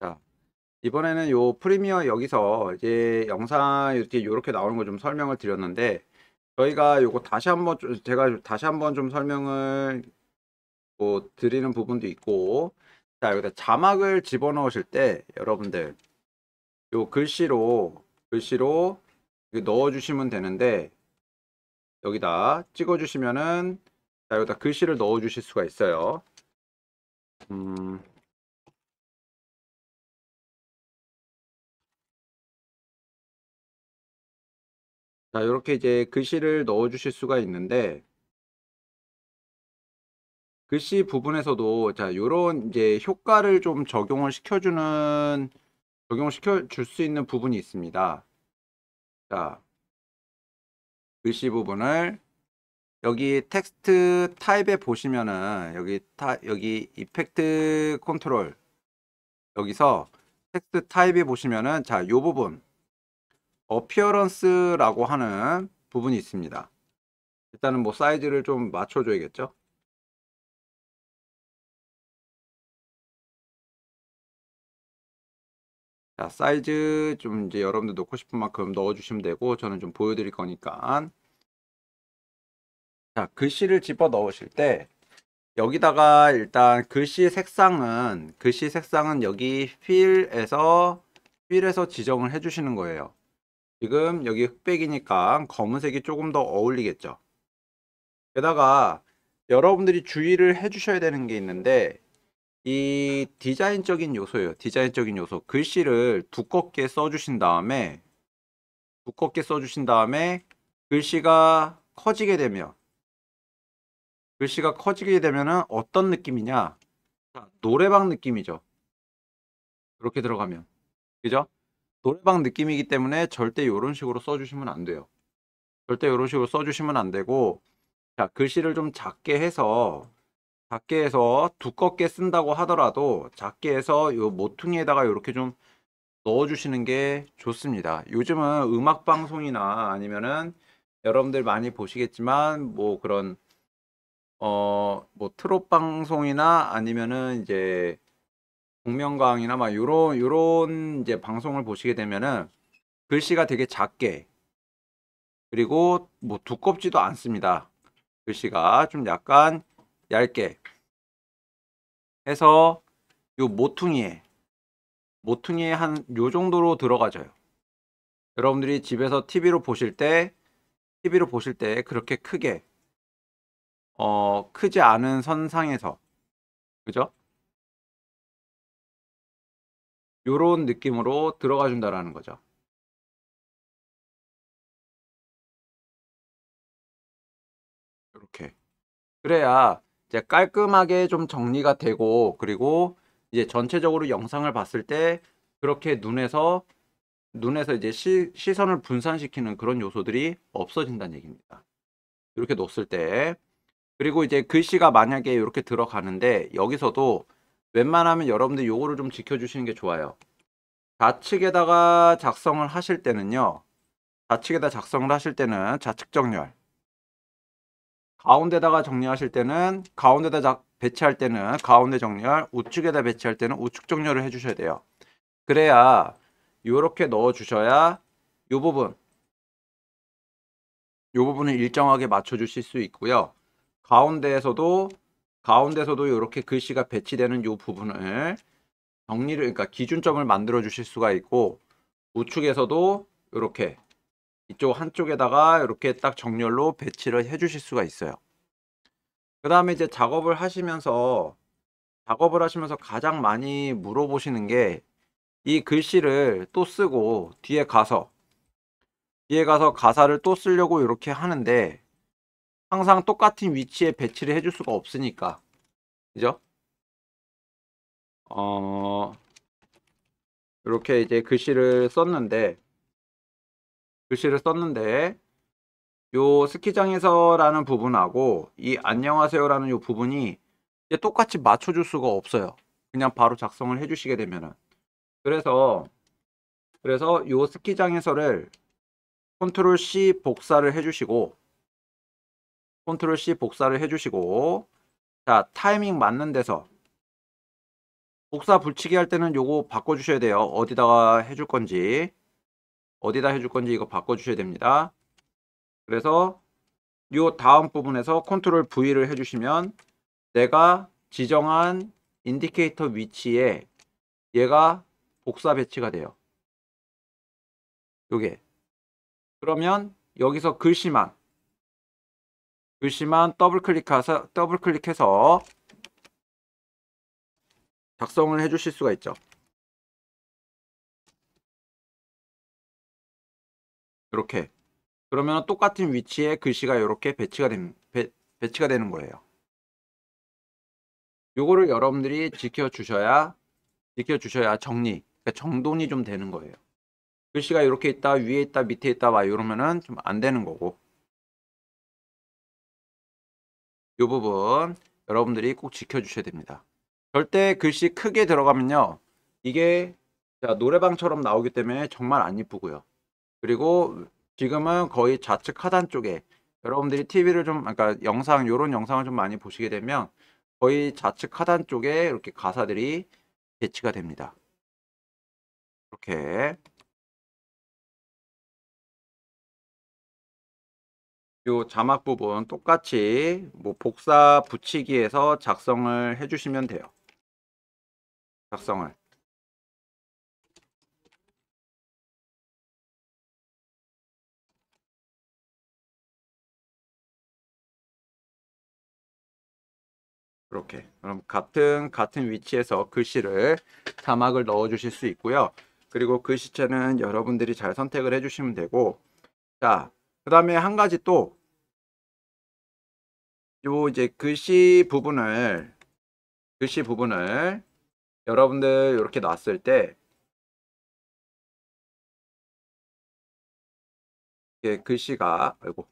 자, 이번에는 요 프리미어 여기서 이제 영상 이렇게 요렇게 나오는 거 좀 설명을 드렸는데 저희가 요거 다시 한번 좀 제가 다시 한번 좀 설명을 뭐 드리는 부분도 있고 자 여기다 자막을 집어넣으실 때 여러분들 요 글씨로 글씨로 넣어주시면 되는데 여기다 찍어주시면은 자 여기다 글씨를 넣어주실 수가 있어요 음 자, 이렇게 이제 글씨를 넣어 주실 수가 있는데 글씨 부분에서도 자, 요런 이제 효과를 좀 적용을 시켜 주는 적용을 시켜 줄 수 있는 부분이 있습니다. 자. 글씨 부분을 여기 텍스트 타입에 보시면은 여기 타 여기 이펙트 컨트롤 여기서 텍스트 타입에 보시면은 자, 요 부분 어피어런스라고 하는 부분이 있습니다. 일단은 뭐 사이즈를 좀 맞춰줘야겠죠. 자, 사이즈 좀 이제 여러분들 넣고 싶은 만큼 넣어주시면 되고 저는 좀 보여드릴 거니까 자 글씨를 집어 넣으실 때 여기다가 일단 글씨 색상은 글씨 색상은 여기 필에서 필에서 지정을 해주시는 거예요. 지금 여기 흑백이니까 검은색이 조금 더 어울리겠죠. 게다가 여러분들이 주의를 해주셔야 되는 게 있는데 이 디자인적인 요소예요. 디자인적인 요소. 글씨를 두껍게 써주신 다음에 두껍게 써주신 다음에 글씨가 커지게 되면 글씨가 커지게 되면 어떤 느낌이냐 노래방 느낌이죠. 이렇게 들어가면 그죠? 노래방 느낌이기 때문에 절대 이런 식으로 써주시면 안 돼요. 절대 이런 식으로 써주시면 안 되고 자 글씨를 좀 작게 해서 작게 해서 두껍게 쓴다고 하더라도 작게 해서 이 모퉁이에다가 이렇게 좀 넣어주시는 게 좋습니다. 요즘은 음악 방송이나 아니면은 여러분들 많이 보시겠지만 뭐 그런 어 뭐 트롯 방송이나 아니면은 이제 복면가왕이나 막 요런 요런 이제 방송을 보시게 되면은 글씨가 되게 작게 그리고 뭐 두껍지도 않습니다. 글씨가 좀 약간 얇게 해서 요 모퉁이에 모퉁이에 한 요 정도로 들어가져요. 여러분들이 집에서 TV로 보실 때 TV로 보실 때 그렇게 크게 어 크지 않은 선상에서 그죠? 요런 느낌으로 들어가 준다라는 거죠. 이렇게. 그래야 이제 깔끔하게 좀 정리가 되고 그리고 이제 전체적으로 영상을 봤을 때 그렇게 눈에서 눈에서 이제 시, 시선을 분산시키는 그런 요소들이 없어진다는 얘기입니다. 이렇게 놓을때 그리고 이제 글씨가 만약에 이렇게 들어가는데 여기서도 웬만하면 여러분들 요거를 좀 지켜주시는 게 좋아요. 좌측에다가 작성을 하실 때는요. 좌측에다 작성을 하실 때는 좌측 정렬. 가운데다가 정리하실 때는 가운데다 자, 배치할 때는 가운데 정렬, 우측에다 배치할 때는 우측 정렬을 해주셔야 돼요. 그래야 이렇게 넣어주셔야 요 부분 요 부분을 일정하게 맞춰 주실 수 있고요. 가운데에서도 가운데서도 이렇게 글씨가 배치되는 이 부분을 정리를 그러니까 기준점을 만들어 주실 수가 있고 우측에서도 이렇게 이쪽 한쪽에다가 이렇게 딱 정렬로 배치를 해 주실 수가 있어요 그 다음에 이제 작업을 하시면서 작업을 하시면서 가장 많이 물어보시는 게 이 글씨를 또 쓰고 뒤에 가서 뒤에 가서 가사를 또 쓰려고 이렇게 하는데 항상 똑같은 위치에 배치를 해 줄 수가 없으니까 그죠? 어, 이렇게 이제 글씨를 썼는데, 글씨를 썼는데, 요 스키장에서라는 부분하고 이 안녕하세요라는 요 부분이 똑같이 맞춰줄 수가 없어요. 그냥 바로 작성을 해주시게 되면은. 그래서, 그래서 요 스키장에서를 컨트롤 C 복사를 해주시고, 컨트롤 C 복사를 해주시고, 자, 타이밍 맞는 데서 복사 붙이기 할 때는 요거 바꿔주셔야 돼요. 어디다가 해줄 건지 어디다 해줄 건지 이거 바꿔주셔야 됩니다. 그래서 요 다음 부분에서 컨트롤 V를 해주시면 내가 지정한 인디케이터 위치에 얘가 복사 배치가 돼요. 요게 그러면 여기서 글씨만 글씨만 더블 클릭해서 더블 클릭해서 작성을 해 주실 수가 있죠. 이렇게 그러면 똑같은 위치에 글씨가 이렇게 배치가 된, 배, 배치가 되는 거예요. 요거를 여러분들이 지켜주셔야 지켜주셔야 정리 그러니까 정돈이 좀 되는 거예요. 글씨가 이렇게 있다 위에 있다 밑에 있다 막 이러면은 좀 안 되는 거고 이 부분 여러분들이 꼭 지켜주셔야 됩니다. 절대 글씨 크게 들어가면요. 이게 자, 노래방처럼 나오기 때문에 정말 안 이쁘고요. 그리고 지금은 거의 좌측 하단 쪽에 여러분들이 TV를 좀, 그러니까 영상, 요런 영상을 좀 많이 보시게 되면 거의 좌측 하단 쪽에 이렇게 가사들이 배치가 됩니다. 이렇게 요 자막 부분 똑같이 뭐 복사 붙이기에서 작성을 해주시면 돼요. 작성을. 이렇게 그럼 같은 같은 위치에서 글씨를 자막을 넣어 주실 수 있고요 그리고 글씨체는 여러분들이 잘 선택을 해 주시면 되고 자그 다음에 한 가지 또 요 이제 글씨 부분을 글씨 부분을 여러분들 이렇게 놨을 때이게 글씨가 아이고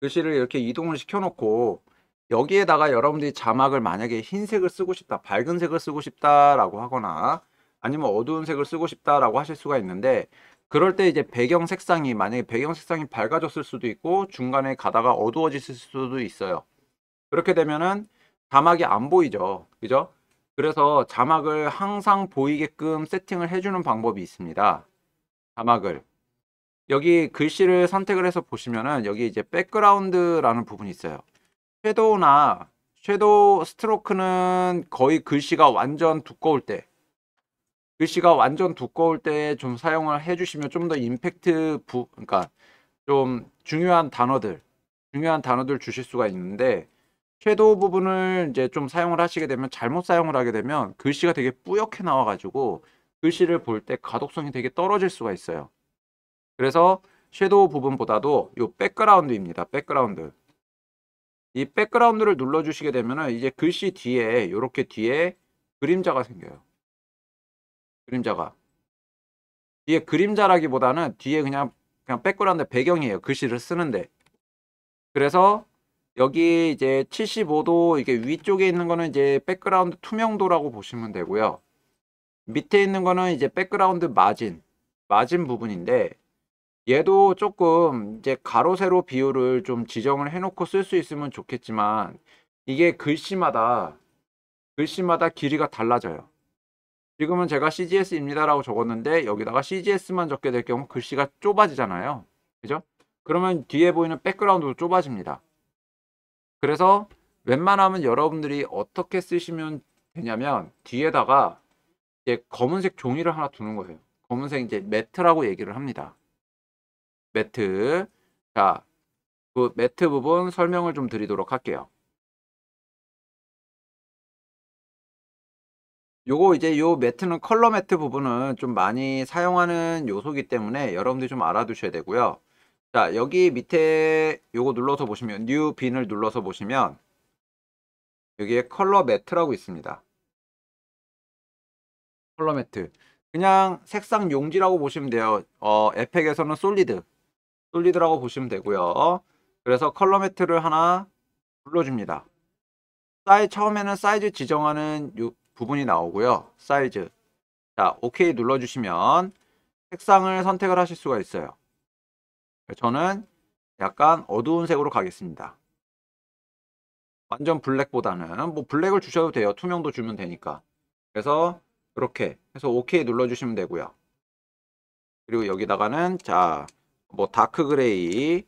글씨를 이렇게 이동을 시켜놓고 여기에다가 여러분들이 자막을 만약에 흰색을 쓰고 싶다 밝은 색을 쓰고 싶다라고 하거나 아니면 어두운 색을 쓰고 싶다라고 하실 수가 있는데 그럴 때 이제 배경 색상이 만약에 배경 색상이 밝아졌을 수도 있고 중간에 가다가 어두워졌을 수도 있어요. 그렇게 되면은 자막이 안 보이죠. 그죠? 그래서 자막을 항상 보이게끔 세팅을 해주는 방법이 있습니다. 자막을 여기 글씨를 선택을 해서 보시면은 여기 이제 백그라운드라는 부분이 있어요. 섀도우나 섀도우 스트로크는 거의 글씨가 완전 두꺼울 때 글씨가 완전 두꺼울 때 좀 사용을 해주시면 좀 더 임팩트 부 그러니까 좀 중요한 단어들 중요한 단어들 주실 수가 있는데 섀도우 부분을 이제 좀 사용을 하시게 되면 잘못 사용을 하게 되면 글씨가 되게 뿌옇게 나와 가지고 글씨를 볼 때 가독성이 되게 떨어질 수가 있어요 그래서 섀도우 부분보다도 이 백그라운드입니다 백그라운드 이 백그라운드를 눌러 주시게 되면은 이제 글씨 뒤에 이렇게 뒤에 그림자가 생겨요 그림자가. 뒤에 그림자라기보다는 뒤에 그냥 그냥 백그라운드 배경이에요. 글씨를 쓰는데. 그래서 여기 이제 75도 이게 위쪽에 있는 거는 이제 백그라운드 투명도라고 보시면 되고요. 밑에 있는 거는 이제 백그라운드 마진, 마진 부분인데 얘도 조금 이제 가로 세로 비율을 좀 지정을 해놓고 쓸 수 있으면 좋겠지만 이게 글씨마다 글씨마다 길이가 달라져요. 지금은 제가 CGS입니다라고 적었는데 여기다가 CGS만 적게 될 경우 글씨가 좁아지잖아요. 그죠? 그러면 뒤에 보이는 백그라운드도 좁아집니다. 그래서 웬만하면 여러분들이 어떻게 쓰시면 되냐면 뒤에다가 이제 검은색 종이를 하나 두는 거예요. 검은색 이제 매트라고 얘기를 합니다. 매트. 자, 그 매트 부분 설명을 좀 드리도록 할게요. 요거 이제 요 매트는 컬러 매트 부분은 좀 많이 사용하는 요소기 때문에 여러분들이 좀 알아두셔야 되고요. 자 여기 밑에 요거 눌러서 보시면 뉴 빈을 눌러서 보시면 여기에 컬러 매트라고 있습니다. 컬러 매트 그냥 색상 용지라고 보시면 돼요. 어, 에펙에서는 솔리드 솔리드라고 보시면 되고요. 그래서 컬러 매트를 하나 눌러줍니다. 사이, 처음에는 사이즈 지정하는 부분이 나오고요. 사이즈. 자, OK 눌러주시면 색상을 선택을 하실 수가 있어요. 저는 약간 어두운 색으로 가겠습니다. 완전 블랙보다는 뭐 블랙을 주셔도 돼요. 투명도 주면 되니까. 그래서 이렇게 해서 OK 눌러주시면 되고요. 그리고 여기다가는 자, 뭐 다크 그레이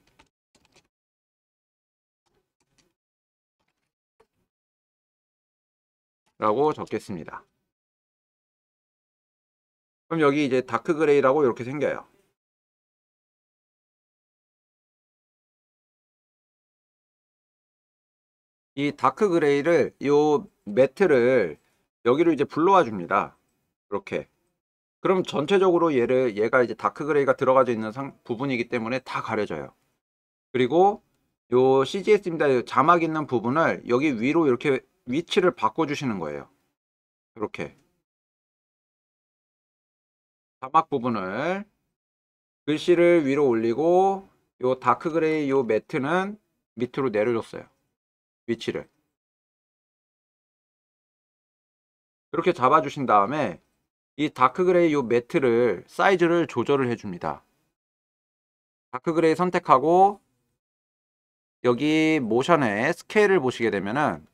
라고 적겠습니다. 그럼 여기 이제 다크 그레이라고 이렇게 생겨요. 이 다크 그레이를 이 매트를 여기로 이제 불러와 줍니다. 이렇게. 그럼 전체적으로 얘를 얘가 이제 다크 그레이가 들어가져 있는 상, 부분이기 때문에 다 가려져요. 그리고 요 CGS입니다. 자막 있는 부분을 여기 위로 이렇게 위치를 바꿔주시는 거예요. 이렇게 자막 부분을 글씨를 위로 올리고 이 다크 그레이 요 매트는 밑으로 내려줬어요. 위치를 이렇게 잡아주신 다음에 이 다크 그레이 요 매트를 사이즈를 조절을 해줍니다. 다크 그레이 선택하고 여기 모션의 스케일을 보시게 되면은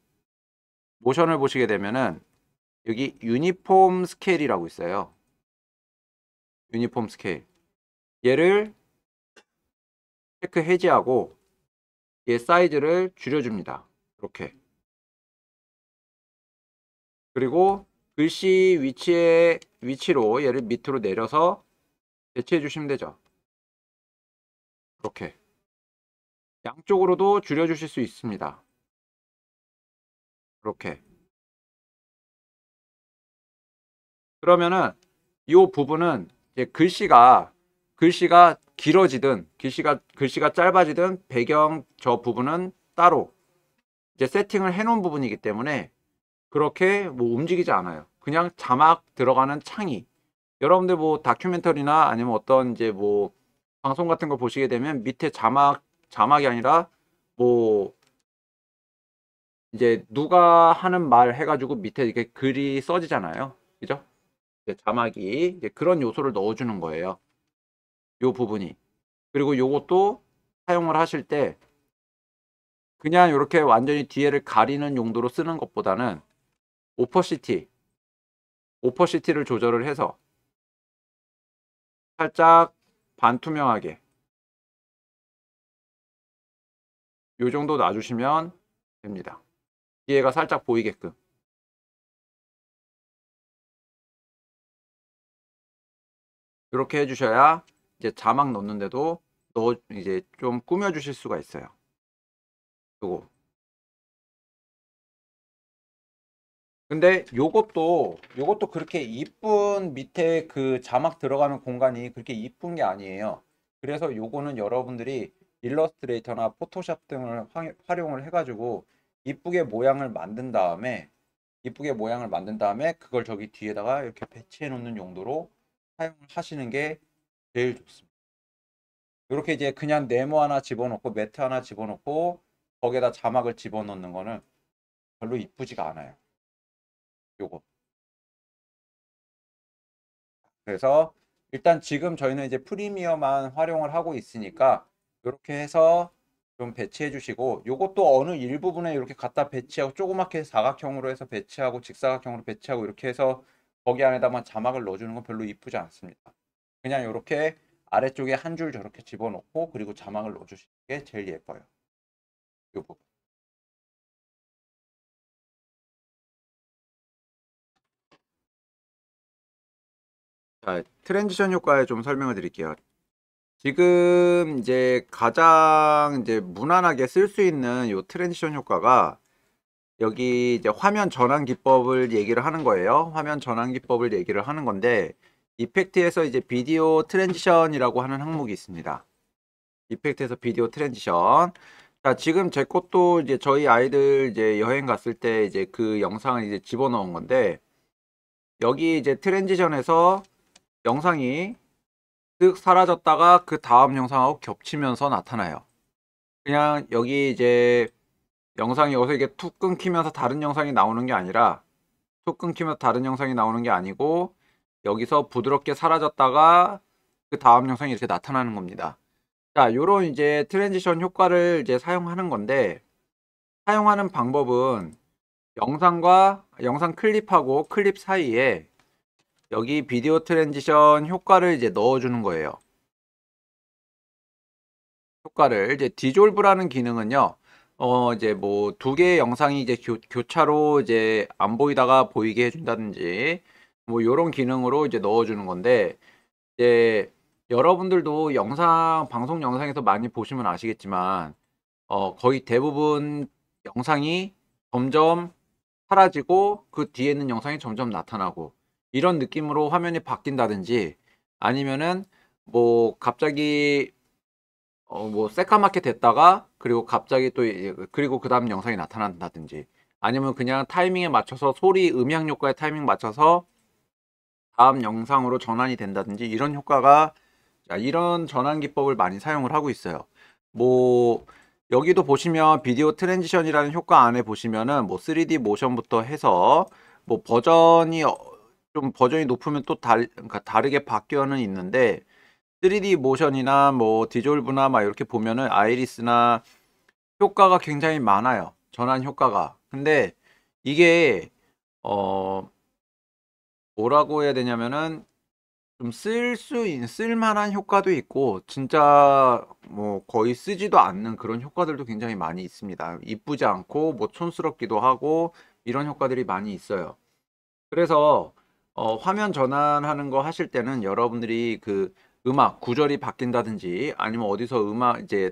모션을 보시게 되면은 여기 유니폼 스케일이라고 있어요. 유니폼 스케일. 얘를 체크 해제하고 얘 사이즈를 줄여줍니다. 이렇게. 그리고 글씨 위치의 위치로 얘를 밑으로 내려서 대체해 주시면 되죠. 이렇게. 양쪽으로도 줄여주실 수 있습니다. 이렇게. 그러면은 이 부분은 글씨가 글씨가 길어지든 글씨가 글씨가 짧아지든 배경 저 부분은 따로 이제 세팅을 해놓은 부분이기 때문에 그렇게 뭐 움직이지 않아요. 그냥 자막 들어가는 창이 여러분들 뭐 다큐멘터리나 아니면 어떤 이제 뭐 방송 같은 거 보시게 되면 밑에 자막 자막이 아니라 뭐 이제 누가 하는 말 해가지고 밑에 이렇게 글이 써지잖아요. 그죠? 이제 자막이 이제 그런 요소를 넣어주는 거예요. 요 부분이. 그리고 요것도 사용을 하실 때 그냥 이렇게 완전히 뒤에를 가리는 용도로 쓰는 것보다는 오퍼시티, 오퍼시티를 조절을 해서 살짝 반투명하게 요 정도 놔주시면 됩니다. 기회가 살짝 보이게끔. 이렇게 해주셔야 이제 자막 넣는데도 넣어 이제 좀 꾸며 주실 수가 있어요 요거 근데 요것도 요것도 그렇게 이쁜 밑에 그 자막 들어가는 공간이 그렇게 이쁜 게 아니에요 그래서 요거는 여러분들이 일러스트레이터나 포토샵 등을 활용을 해가지고 이쁘게 모양을 만든 다음에 이쁘게 모양을 만든 다음에 그걸 저기 뒤에다가 이렇게 배치해 놓는 용도로 사용을 하시는 게 제일 좋습니다. 이렇게 이제 그냥 네모 하나 집어넣고 매트 하나 집어넣고 거기에다 자막을 집어넣는 거는 별로 이쁘지가 않아요. 요거. 그래서 일단 지금 저희는 이제 프리미어만 활용을 하고 있으니까 이렇게 해서 좀 배치해 주시고 요것도 어느 일부분에 이렇게 갖다 배치하고 조그맣게 사각형으로 해서 배치하고 직사각형으로 배치하고 이렇게 해서 거기 안에다만 자막을 넣어주는 건 별로 이쁘지 않습니다. 그냥 이렇게 아래쪽에 한 줄 저렇게 집어넣고 그리고 자막을 넣어주시는 게 제일 예뻐요. 요 부분. 자, 트랜지션 효과에 좀 설명을 드릴게요. 지금 이제 가장 이제 무난하게 쓸 수 있는 요 트랜지션 효과가 여기 이제 화면 전환 기법을 얘기를 하는 거예요. 화면 전환 기법을 얘기를 하는 건데 이펙트에서 이제 비디오 트랜지션이라고 하는 항목이 있습니다. 이펙트에서 비디오 트랜지션. 자, 지금 제 것도 이제 저희 아이들 이제 여행 갔을 때 이제 그 영상을 이제 집어넣은 건데 여기 이제 트랜지션에서 영상이 쓱 사라졌다가 그 다음 영상하고 겹치면서 나타나요. 그냥 여기 이제 영상이 여기서 이게 툭 끊기면서 다른 영상이 나오는 게 아니라 툭 끊기면서 다른 영상이 나오는 게 아니고 여기서 부드럽게 사라졌다가 그 다음 영상이 이렇게 나타나는 겁니다. 자, 요런 이제 트랜지션 효과를 이제 사용하는 건데 사용하는 방법은 영상과 영상 클립하고 클립 사이에 여기 비디오 트랜지션 효과를 이제 넣어주는 거예요. 효과를 이제 디졸브라는 기능은요. 어 이제 뭐 두 개의 영상이 이제 교, 교차로 이제 안 보이다가 보이게 해준다든지 뭐 이런 기능으로 이제 넣어주는 건데 이제 여러분들도 영상 방송 영상에서 많이 보시면 아시겠지만 어 거의 대부분 영상이 점점 사라지고 그 뒤에 있는 영상이 점점 나타나고 이런 느낌으로 화면이 바뀐다든지 아니면은 뭐 갑자기 어뭐 새까맣게 됐다가 그리고 갑자기 또 그리고 그 다음 영상이 나타난다든지 아니면 그냥 타이밍에 맞춰서 소리 음향 효과에 타이밍 맞춰서 다음 영상으로 전환이 된다든지 이런 효과가 이런 전환 기법을 많이 사용을 하고 있어요 뭐 여기도 보시면 비디오 트랜지션이라는 효과 안에 보시면은 뭐 3D 모션부터 해서 뭐 버전이 좀 버전이 높으면 또 달, 그러니까 다르게 바뀌어는 있는데 3D 모션이나 뭐 디졸브나 막 이렇게 보면은 아이리스나 효과가 굉장히 많아요. 전환 효과가. 근데 이게 어 뭐라고 해야 되냐면은 좀 쓸수 쓸만한 효과도 있고 진짜 뭐 거의 쓰지도 않는 그런 효과들도 굉장히 많이 있습니다. 이쁘지 않고 뭐 촌스럽기도 하고 이런 효과들이 많이 있어요. 그래서 어, 화면 전환하는 거 하실 때는 여러분들이 그 음악 구절이 바뀐다든지 아니면 어디서 음악 이제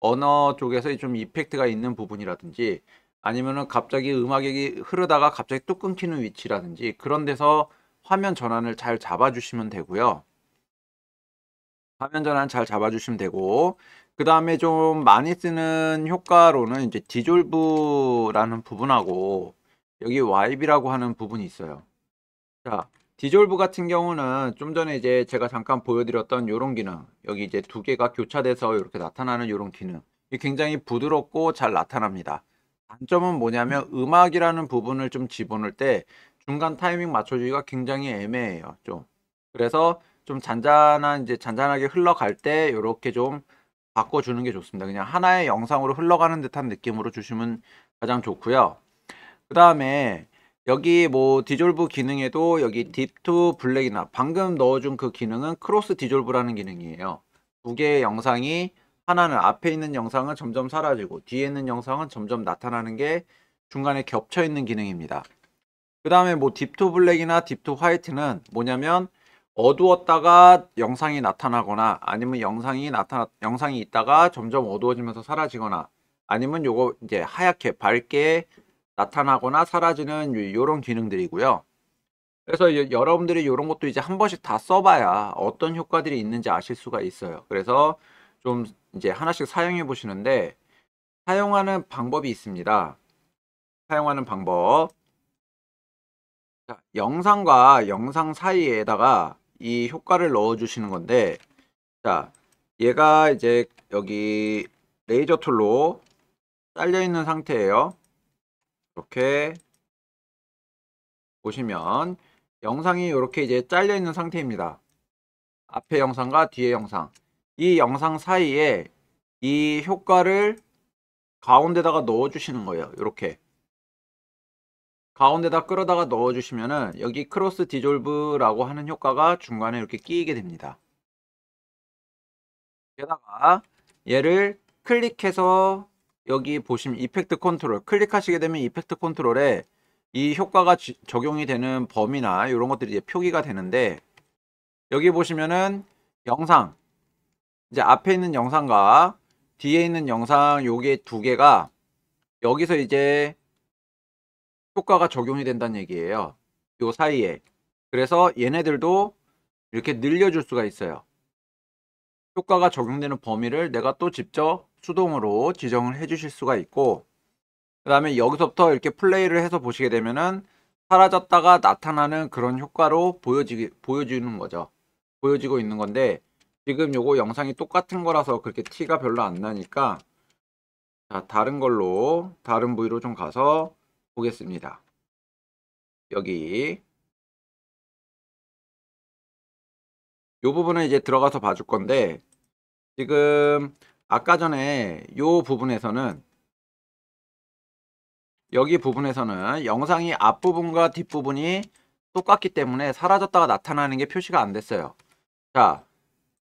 언어 쪽에서 좀 이펙트가 있는 부분이라든지 아니면은 갑자기 음악이 흐르다가 갑자기 뚝 끊기는 위치라든지 그런 데서 화면 전환을 잘 잡아주시면 되고요. 화면 전환 잘 잡아주시면 되고 그 다음에 좀 많이 쓰는 효과로는 이제 디졸브라는 부분하고 여기 와이비라고 하는 부분이 있어요. 자, 디졸브 같은 경우는 좀 전에 이제 제가 잠깐 보여드렸던 이런 기능 여기 이제 두 개가 교차돼서 이렇게 나타나는 이런 기능 굉장히 부드럽고 잘 나타납니다 단점은 뭐냐면 음악이라는 부분을 좀 집어넣을 때 중간 타이밍 맞춰주기가 굉장히 애매해요 좀 그래서 좀 잔잔한 이제 잔잔하게 흘러갈 때 이렇게 좀 바꿔주는 게 좋습니다 그냥 하나의 영상으로 흘러가는 듯한 느낌으로 주시면 가장 좋고요 그 다음에 여기 뭐 디졸브 기능에도 여기 딥투 블랙이나 방금 넣어준 그 기능은 크로스 디졸브라는 기능이에요. 두 개의 영상이 하나는 앞에 있는 영상은 점점 사라지고 뒤에 있는 영상은 점점 나타나는 게 중간에 겹쳐 있는 기능입니다. 그 다음에 뭐 딥투 블랙이나 딥투 화이트는 뭐냐면 어두웠다가 영상이 나타나거나 아니면 영상이 나타나 영상이 있다가 점점 어두워지면서 사라지거나 아니면 요거 이제 하얗게 밝게 나타나거나 사라지는 이런 기능들이고요. 그래서 여러분들이 이런 것도 이제 한 번씩 다 써봐야 어떤 효과들이 있는지 아실 수가 있어요. 그래서 좀 이제 하나씩 사용해 보시는데 사용하는 방법이 있습니다. 사용하는 방법. 자, 영상과 영상 사이에다가 이 효과를 넣어 주시는 건데 자, 얘가 이제 여기 레이저 툴로 잘려 있는 상태예요. 이렇게 보시면 영상이 이렇게 이제 잘려 있는 상태입니다. 앞에 영상과 뒤에 영상 이 영상 사이에 이 효과를 가운데다가 넣어주시는 거예요. 이렇게 가운데다 끌어다가 넣어주시면은 여기 크로스 디졸브라고 하는 효과가 중간에 이렇게 끼게 됩니다. 게다가 얘를 클릭해서 여기 보시면 이펙트 컨트롤 클릭하시게 되면 이펙트 컨트롤에 이 효과가 지, 적용이 되는 범위나 이런 것들이 이제 표기가 되는데 여기 보시면은 영상 이제 앞에 있는 영상과 뒤에 있는 영상 요게 두 개가 여기서 이제 효과가 적용이 된다는 얘기예요 요 사이에 그래서 얘네들도 이렇게 늘려줄 수가 있어요 효과가 적용되는 범위를 내가 또 직접 수동으로 지정을 해 주실 수가 있고 그 다음에 여기서부터 이렇게 플레이를 해서 보시게 되면은 사라졌다가 나타나는 그런 효과로 보여지, 보여지는 거죠. 보여지고 있는 건데 지금 요거 영상이 똑같은 거라서 그렇게 티가 별로 안 나니까 자, 다른 걸로 다른 부위로 좀 가서 보겠습니다. 여기 요 부분은 이제 들어가서 봐줄 건데 지금 아까 전에 이 부분에서는 여기 부분에서는 영상이 앞부분과 뒷부분이 똑같기 때문에 사라졌다가 나타나는 게 표시가 안 됐어요. 자,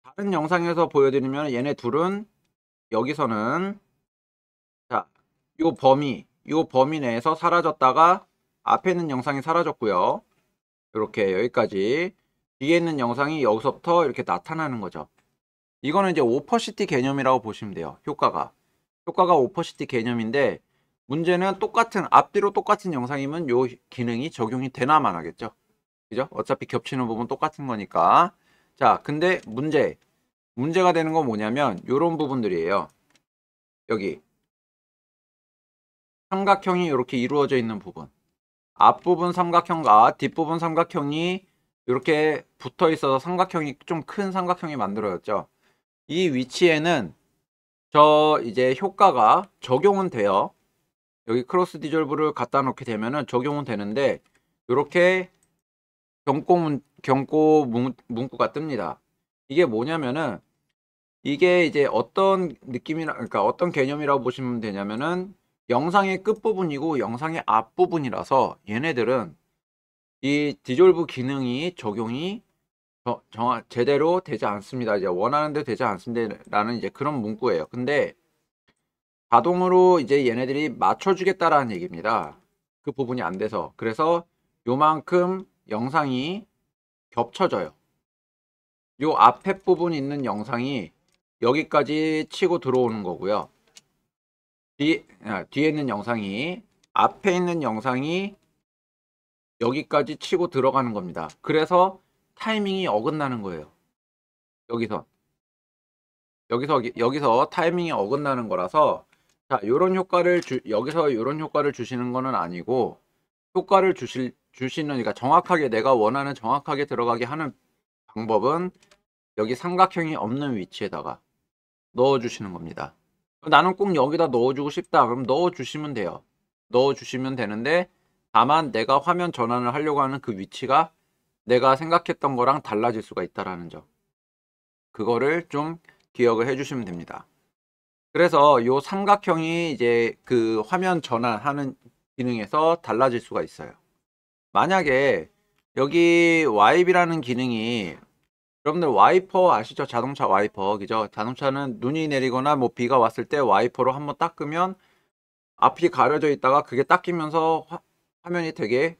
다른 영상에서 보여드리면 얘네 둘은 여기서는 자, 요 범위, 요 범위 내에서 사라졌다가 앞에 있는 영상이 사라졌고요. 이렇게 여기까지 뒤에 있는 영상이 여기서부터 이렇게 나타나는 거죠. 이거는 이제 오퍼시티 개념이라고 보시면 돼요. 효과가. 효과가 오퍼시티 개념인데 문제는 똑같은 앞뒤로 똑같은 영상이면 요 기능이 적용이 되나만 하겠죠. 그죠? 어차피 겹치는 부분 똑같은 거니까. 자, 근데 문제. 문제가 되는 건 뭐냐면 요런 부분들이에요. 여기 삼각형이 이렇게 이루어져 있는 부분. 앞부분 삼각형과 뒷부분 삼각형이 이렇게 붙어 있어서 삼각형이 좀 큰 삼각형이 만들어졌죠. 이 위치에는 저 이제 효과가 적용은 돼요. 여기 크로스 디졸브를 갖다 놓게 되면은 적용은 되는데 이렇게 경고 문, 경고 문, 문구가 뜹니다. 이게 뭐냐면은 이게 이제 어떤 느낌이라 그러니까 어떤 개념이라고 보시면 되냐면은 영상의 끝부분이고 영상의 앞부분이라서 얘네들은 이 디졸브 기능이 적용이 정확 제대로 되지 않습니다. 이제 원하는 데 되지 않습니다라는 이제 그런 문구예요. 근데 자동으로 이제 얘네들이 맞춰주겠다라는 얘기입니다. 그 부분이 안 돼서 그래서 요만큼 영상이 겹쳐져요. 요 앞에 부분 있는 영상이 여기까지 치고 들어오는 거고요. 뒤, 아, 뒤에 있는 영상이 앞에 있는 영상이 여기까지 치고 들어가는 겁니다. 그래서 타이밍이 어긋나는 거예요. 여기서 여기서 여기서 타이밍이 어긋나는 거라서 자요런 효과를 주, 여기서 이런 효과를 주시는 거는 아니고 효과를 주실 주시는 그러니까 정확하게 내가 원하는 정확하게 들어가게 하는 방법은 여기 삼각형이 없는 위치에다가 넣어주시는 겁니다. 나는 꼭 여기다 넣어주고 싶다. 그럼 넣어주시면 돼요. 넣어주시면 되는데 다만 내가 화면 전환을 하려고 하는 그 위치가 내가 생각했던 거랑 달라질 수가 있다라는 점. 그거를 좀 기억을 해주시면 됩니다. 그래서 요 삼각형이 이제 그 화면 전환하는 기능에서 달라질 수가 있어요. 만약에 여기 와이비라는 기능이 여러분들 와이퍼 아시죠? 자동차 와이퍼 그죠? 자동차는 눈이 내리거나 뭐 비가 왔을 때 와이퍼로 한번 닦으면 앞이 가려져 있다가 그게 닦이면서 화, 화면이 되게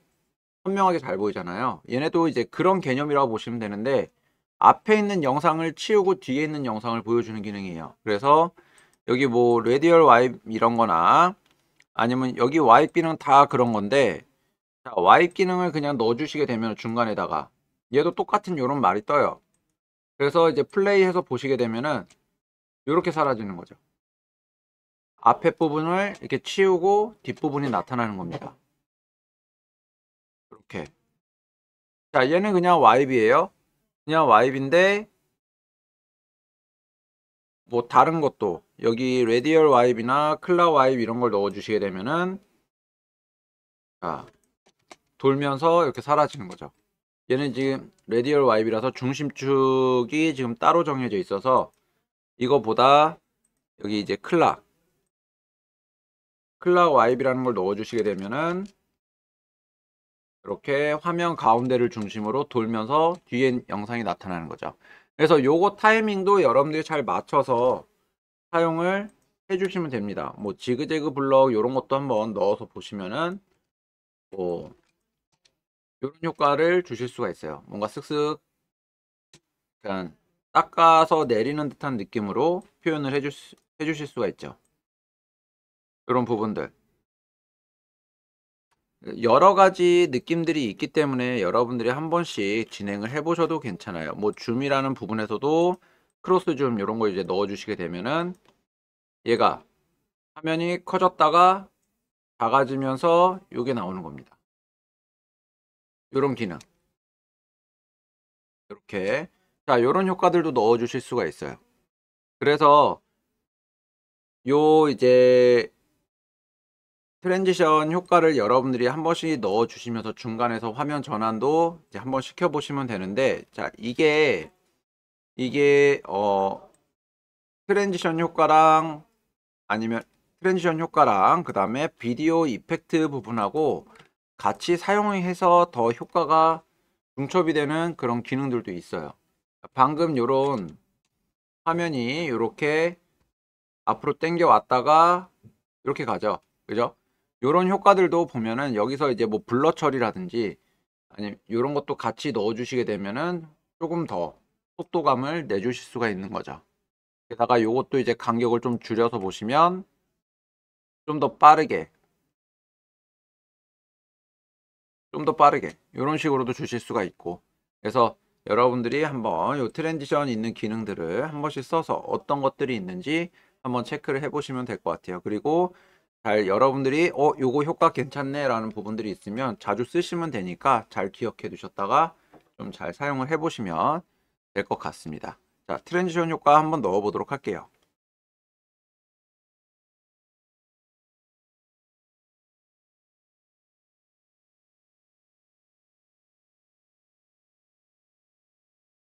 선명하게 잘 보이잖아요. 얘네도 이제 그런 개념이라고 보시면 되는데 앞에 있는 영상을 치우고 뒤에 있는 영상을 보여주는 기능이에요. 그래서 여기 뭐 레디얼 와입 이런 거나 아니면 여기 와입 기능 다 그런 건데 자, 와입 기능을 그냥 넣어주시게 되면 중간에다가 얘도 똑같은 요런 말이 떠요. 그래서 이제 플레이해서 보시게 되면은 이렇게 사라지는 거죠. 앞에 부분을 이렇게 치우고 뒷부분이 나타나는 겁니다. 이렇게. 자, 얘는 그냥 y 비에요 그냥 y 비인데뭐 다른 것도 여기 레디얼 y 비나 클라 y 비 이런 걸 넣어 주시게 되면은 자, 돌면서 이렇게 사라지는 거죠. 얘는 지금 레디얼 y 비라서 중심축이 지금 따로 정해져 있어서 이거보다 여기 이제 클라 클라 y 비라는걸 넣어 주시게 되면은 이렇게 화면 가운데를 중심으로 돌면서 뒤에 영상이 나타나는 거죠. 그래서 요거 타이밍도 여러분들이 잘 맞춰서 사용을 해주시면 됩니다. 뭐 지그재그 블럭 이런 것도 한번 넣어서 보시면은 뭐 이런 효과를 주실 수가 있어요. 뭔가 쓱쓱 약간 닦아서 내리는 듯한 느낌으로 표현을 해주, 실 수가 있죠. 이런 부분들 여러 가지 느낌들이 있기 때문에 여러분들이 한 번씩 진행을 해보셔도 괜찮아요. 뭐 줌이라는 부분에서도 크로스 줌 이런 거 이제 넣어주시게 되면은 얘가 화면이 커졌다가 작아지면서 이게 나오는 겁니다. 이런 기능. 이렇게 자 이런 효과들도 넣어 주실 수가 있어요 그래서 요 이제 트랜지션 효과를 여러분들이 한 번씩 넣어 주시면서 중간에서 화면 전환도 이제 한번 시켜 보시면 되는데 자 이게 이게 어 트랜지션 효과랑 아니면 트랜지션 효과랑 그 다음에 비디오 이펙트 부분하고 같이 사용해서 더 효과가 중첩이 되는 그런 기능들도 있어요 방금 요런 화면이 이렇게 앞으로 땡겨 왔다가 이렇게 가죠 그죠 요런 효과들도 보면은 여기서 이제 뭐 블러 처리라든지 아니면 요런 것도 같이 넣어주시게 되면은 조금 더 속도감을 내주실 수가 있는 거죠. 게다가 요것도 이제 간격을 좀 줄여서 보시면 좀 더 빠르게 좀 더 빠르게 이런 식으로도 주실 수가 있고 그래서 여러분들이 한번 요 트랜지션 있는 기능들을 한 번씩 써서 어떤 것들이 있는지 한번 체크를 해보시면 될 것 같아요. 그리고 잘 여러분들이 어 요거 효과 괜찮네 라는 부분들이 있으면 자주 쓰시면 되니까 잘 기억해 두셨다가 좀 잘 사용을 해 보시면 될 것 같습니다 자 트랜지션 효과 한번 넣어 보도록 할게요